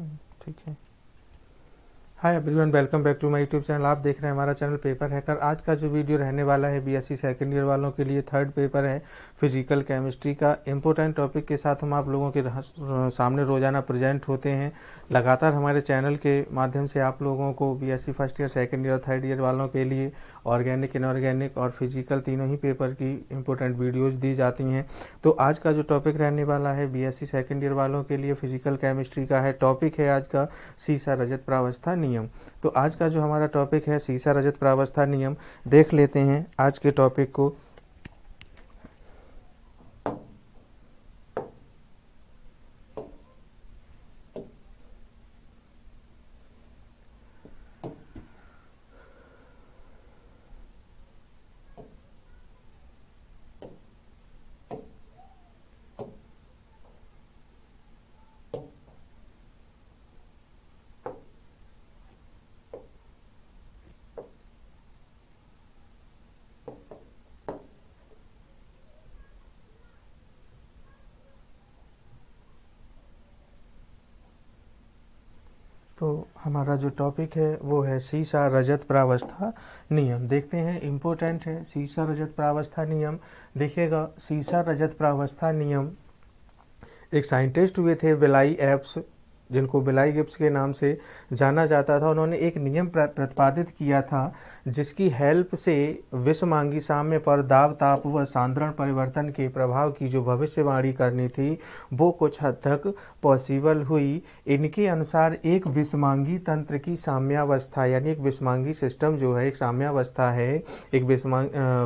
care. Mm, hi everyone welcome back to my YouTube channel आप देख रहे हैं हमारा चैनल पेपर हैकर आज का जो वीडियो रहने वाला है बीएससी सेकंड ईयर वालों के लिए थर्ड पेपर है फिजिकल केमिस्ट्री का इम्पोर्टेंट टॉपिक के साथ हम आप लोगों के सामने रोजाना प्रेजेंट होते हैं लगातार हमारे चैनल के माध्यम से आप लोगों को B S first year second year third year वालों के लिए ऑर्गेनिक इनऑर्गेनिक और फिजिकल तीनों ही पेपर की इम्पोर्टेंट वीडियोज़ दी जाती हैं तो आज का जो टॉपिक रहने वाला है बी एस सेकेंड ईयर वालों के लिए फिजिकल केमिस्ट्री का है टॉपिक है आज का सीसा रजत प्रावस्था नियम तो आज का जो हमारा टॉपिक है सीसा रजत प्रावस्था नियम देख लेते हैं आज के टॉपिक को तो हमारा जो टॉपिक है वो है सीसा रजत प्रावस्था नियम देखते हैं इम्पोर्टेंट है सीसा रजत प्रावस्था नियम देखिएगा सीसा रजत प्रावस्था नियम एक साइंटिस्ट हुए थे वेलाई एप्स जिनको बिलाई गिब्स के नाम से जाना जाता था उन्होंने एक नियम प्रतिपादित किया था जिसकी हेल्प से विश्व मांगी साम्य पर दाब ताप व सांद्रण परिवर्तन के प्रभाव की जो भविष्यवाणी करनी थी वो कुछ हद तक पॉसिबल हुई इनके अनुसार एक विषमांगी तंत्र की साम्यावस्था यानी एक विषमांगी सिस्टम जो है एक साम्यावस्था है एक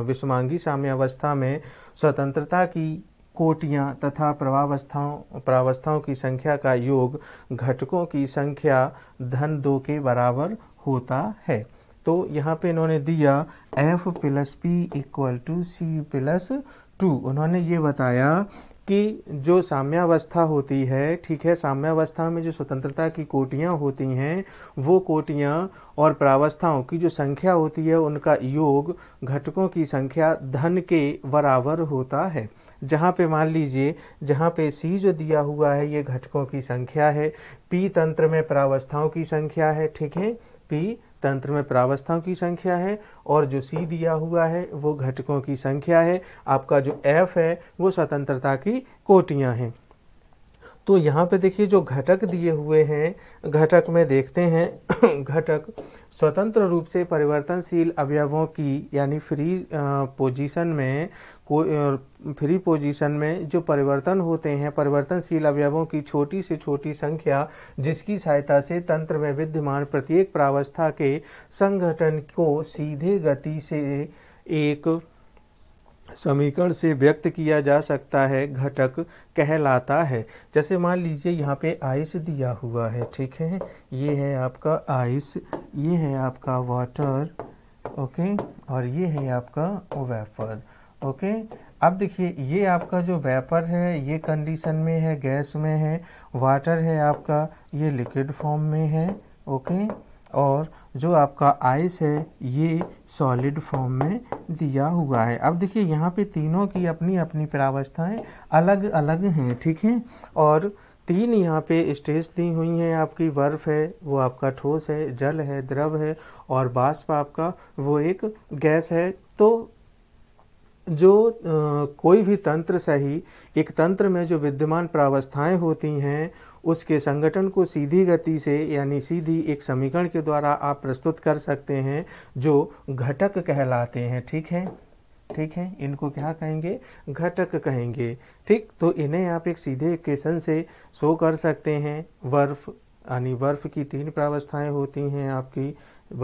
विषमांगी साम्यावस्था में स्वतंत्रता की कोटियां तथा प्रभावस्थाओं प्रावस्थाओं की संख्या का योग घटकों की संख्या धन दो के बराबर होता है तो यहाँ पे इन्होंने दिया f plus P equal to C plus two उन्होंने ये बताया कि जो साम्यावस्था होती है ठीक है साम्यावस्था में जो स्वतंत्रता की कोटियाँ होती हैं वो कोटियाँ और प्रावस्थाओं की जो संख्या होती है उनका योग घटकों की संख्या धन के बराबर होता है जहाँ पे मान लीजिए जहाँ पे सी जो दिया हुआ है ये घटकों की संख्या है पी तंत्र में प्रावस्थाओं की संख्या है ठीक है पी तंत्र में प्रावस्थाओं की संख्या है और जो सी दिया हुआ है वो घटकों की संख्या है आपका जो एफ है वो स्वतंत्रता की कोटियां हैं तो यहाँ पे देखिए जो घटक दिए हुए हैं घटक में देखते हैं घटक स्वतंत्र रूप से परिवर्तनशील अवयवों की यानी फ्री पोजीशन में को फ्री पोजीशन में जो परिवर्तन होते हैं परिवर्तनशील अवयवों की छोटी से छोटी संख्या जिसकी सहायता से तंत्र में विद्यमान प्रत्येक प्रावस्था के संगठन को सीधे गति से एक समीकरण से व्यक्त किया जा सकता है घटक कहलाता है जैसे मान लीजिए यहाँ पे आइस दिया हुआ है ठीक है ये है आपका आइस ये है आपका वाटर ओके और ये है आपका वेफर ओके अब देखिए ये आपका जो वेपर है ये कंडीशन में है गैस में है वाटर है आपका ये लिक्विड फॉर्म में है ओके और जो आपका आइस है ये सॉलिड फॉर्म में दिया हुआ है अब देखिए यहाँ पे तीनों की अपनी अपनी प्रावस्थाएँ अलग अलग हैं ठीक है और तीन यहाँ पे स्टेज दी हुई हैं आपकी बर्फ़ है वो आपका ठोस है जल है द्रव है और बाष्प आपका वो एक गैस है तो जो आ, कोई भी तंत्र सही एक तंत्र में जो विद्यमान प्रावस्थाएं होती हैं उसके संगठन को सीधी गति से यानी सीधी एक समीकरण के द्वारा आप प्रस्तुत कर सकते हैं जो घटक कहलाते हैं ठीक है ठीक है इनको क्या कहेंगे घटक कहेंगे ठीक तो इन्हें आप एक सीधे इक्वेशन से शो कर सकते हैं बर्फ यानी बर्फ की तीन प्रावस्थाएं होती हैं आपकी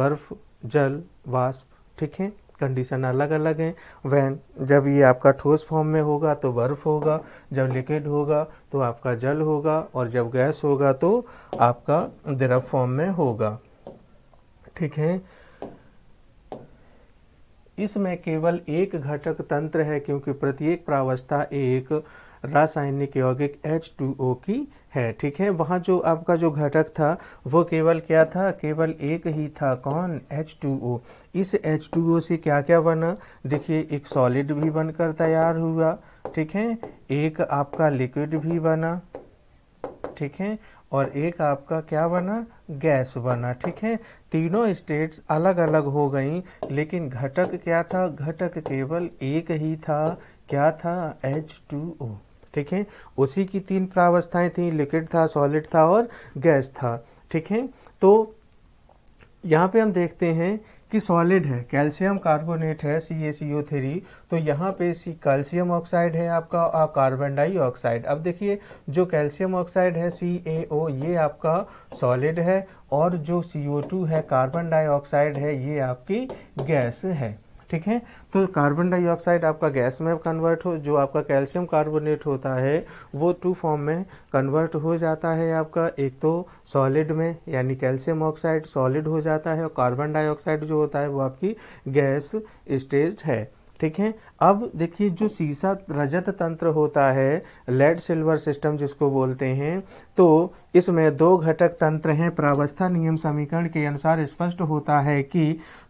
बर्फ जल वाष्प ठीक है कंडीशन अलग अलग हैं वैन जब ये आपका ठोस फॉर्म में होगा तो बर्फ़ होगा जब लिक्विड होगा तो आपका जल होगा और जब गैस होगा तो आपका द्रव फॉर्म में होगा ठीक है इसमें केवल एक घटक तंत्र है क्योंकि प्रत्येक प्रावस्था एक रासायनिक यौगिक H2O की है ठीक है वहाँ जो आपका जो घटक था वो केवल क्या था केवल एक ही था कौन H2O इस H2O से क्या क्या बना देखिए एक सॉलिड भी बनकर तैयार हुआ ठीक है एक आपका लिक्विड भी बना ठीक है और एक आपका क्या बना गैस बना ठीक है तीनों स्टेट्स अलग अलग हो गई लेकिन घटक क्या था घटक केवल एक ही था क्या था H2O ठीक है उसी की तीन प्रावस्थाएं थी लिक्विड था सॉलिड था और गैस था ठीक है तो यहाँ पे हम देखते हैं कि सॉलिड है कैल्शियम कार्बोनेट है सी ए सी ओ थ्री तो यहाँ पे सी कैल्शियम ऑक्साइड है आपका और कार्बन डाइऑक्साइड अब देखिए जो कैल्शियम ऑक्साइड है सी ए ओ ये आपका सॉलिड है और जो सी ओ टू है कार्बन डाइऑक्साइड है ये आपकी गैस है ठीक है तो कार्बन डाइऑक्साइड आपका गैस में कन्वर्ट हो जो आपका कैल्शियम कार्बोनेट होता है वो टू फॉर्म में कन्वर्ट हो जाता है आपका एक तो सॉलिड में यानी कैल्शियम ऑक्साइड सॉलिड हो जाता है और कार्बन डाइऑक्साइड जो होता है वो आपकी गैस स्टेज है ठीक है अब देखिए जो सीसा रजत तंत्र होता है लेड सिल्वर सिस्टम जिसको बोलते हैं तो इसमें दो घटक तंत्र हैं प्रावस्था नियम समीकरण के अनुसार स्पष्ट होता है कि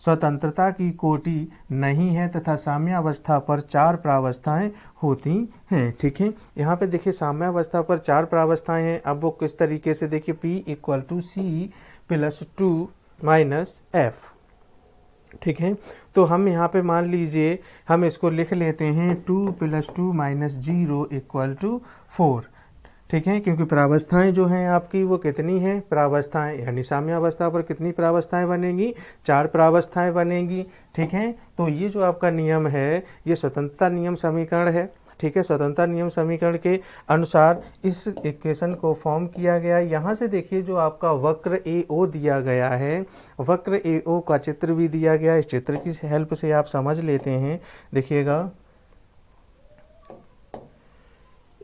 स्वतंत्रता की कोटि नहीं है तथा साम्यावस्था पर चार प्रावस्थाएं होती हैं ठीक है यहाँ पे देखिए साम्यावस्था पर चार प्रावस्थाएं हैं अब वो किस तरीके से देखिए P equal to C plus two minus F ठीक है तो हम यहाँ पे मान लीजिए हम इसको लिख लेते हैं two plus two minus zero equal to four ठीक है क्योंकि प्रावस्थाएं जो हैं आपकी वो कितनी हैं प्रावस्थाएं यानी साम्यावस्था पर कितनी प्रावस्थाएं बनेंगी चार प्रावस्थाएं बनेंगी ठीक है तो ये जो आपका नियम है ये स्वतंत्रता नियम समीकरण है ठीक है स्वतंत्रता नियम समीकरण के अनुसार इस इक्वेशन को फॉर्म किया गया यहाँ से देखिए जो आपका वक्र ए ओ दिया गया है वक्र ए ओ का चित्र भी दिया गया इस चित्र की हेल्प से आप समझ लेते हैं देखिएगा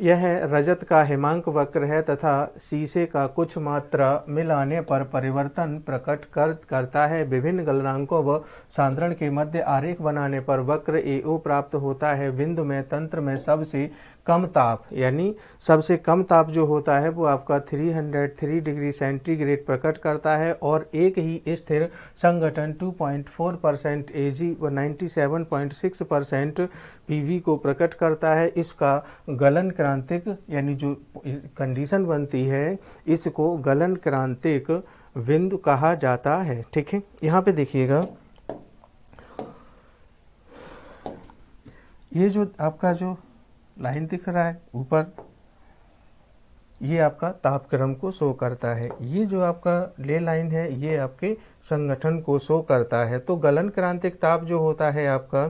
यह रजत का हिमांक वक्र है तथा शीशे का कुछ मात्रा मिलाने पर परिवर्तन प्रकट कर करता है विभिन्न गलनांकों व सांद्रण के मध्य आरेख बनाने पर वक्र ए प्राप्त होता है बिंदु में तंत्र में सबसे कम ताप यानी सबसे कम ताप जो होता है वो आपका 303 डिग्री सेंटीग्रेड प्रकट करता है और एक ही स्थिर संगठन 2.4 परसेंट ए जी व नाइन्टी परसेंट पी को प्रकट करता है इसका गलन क्रांतिक यानी जो कंडीशन बनती है इसको गलन क्रांतिक बिंदु कहा जाता है ठीक है यहाँ पे देखिएगा ये जो आपका जो लाइन दिख रहा है ऊपर ये आपका तापक्रम को शो करता है ये जो आपका ले लाइन है ये आपके संगठन को शो करता है तो गलन क्रांतिक ताप जो होता है आपका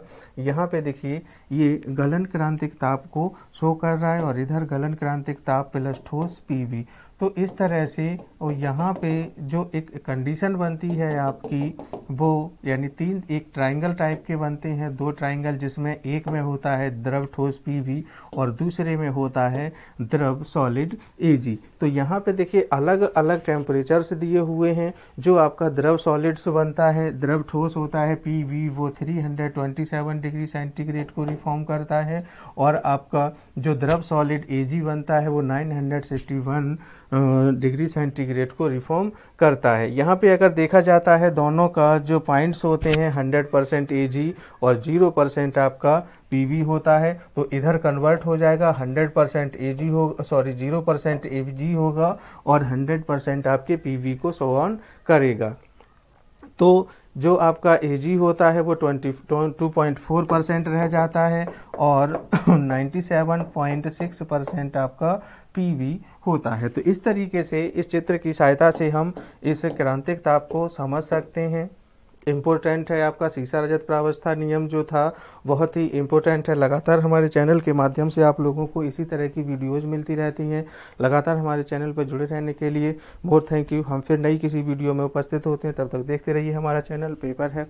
यहाँ पे देखिए ये गलन क्रांतिक ताप को शो कर रहा है और इधर गलन क्रांतिक ताप प्लस ठोस पी तो इस तरह से और यहाँ पे जो एक कंडीशन बनती है आपकी वो यानी तीन एक ट्रायंगल टाइप के बनते हैं दो ट्रायंगल जिसमें एक में होता है द्रव ठोस पी वी और दूसरे में होता है द्रव सॉलिड ए जी तो यहाँ पे देखिए अलग अलग टेम्परेचर्स दिए हुए हैं जो आपका द्रव सॉलिड्स बनता है द्रव ठोस होता है पी वी वो three hundred twenty seven degree centigrade को रिफॉर्म करता है और आपका जो द्रव सॉलिड ए जी बनता है वो nine hundred sixty one degree centigrade को रिफॉर्म करता है यहाँ पे अगर देखा जाता है दोनों का जो पॉइंट्स होते हैं हंड्रेड परसेंट ए जी और जीरो परसेंट आपका पी वी होता है तो इधर कन्वर्ट हो जाएगा हंड्रेड परसेंट ए जी हो sorry zero percent A G होगा और हंड्रेड परसेंट आपके पी वी को सो ऑन करेगा तो जो आपका ए होता है वो twenty two point four percent रह जाता है और ninety seven point six percent आपका पीवी होता है तो इस तरीके से इस चित्र की सहायता से हम इस क्रांतिक ताप को समझ सकते हैं इम्पोर्टेंट है आपका सीसा रजत प्रावस्था नियम जो था बहुत ही इम्पोर्टेंट है लगातार हमारे चैनल के माध्यम से आप लोगों को इसी तरह की वीडियोस मिलती रहती हैं लगातार हमारे चैनल पर जुड़े रहने के लिए बहुत थैंक यू हम फिर नई किसी वीडियो में उपस्थित होते हैं तब तक देखते रहिए हमारा चैनल पेपर है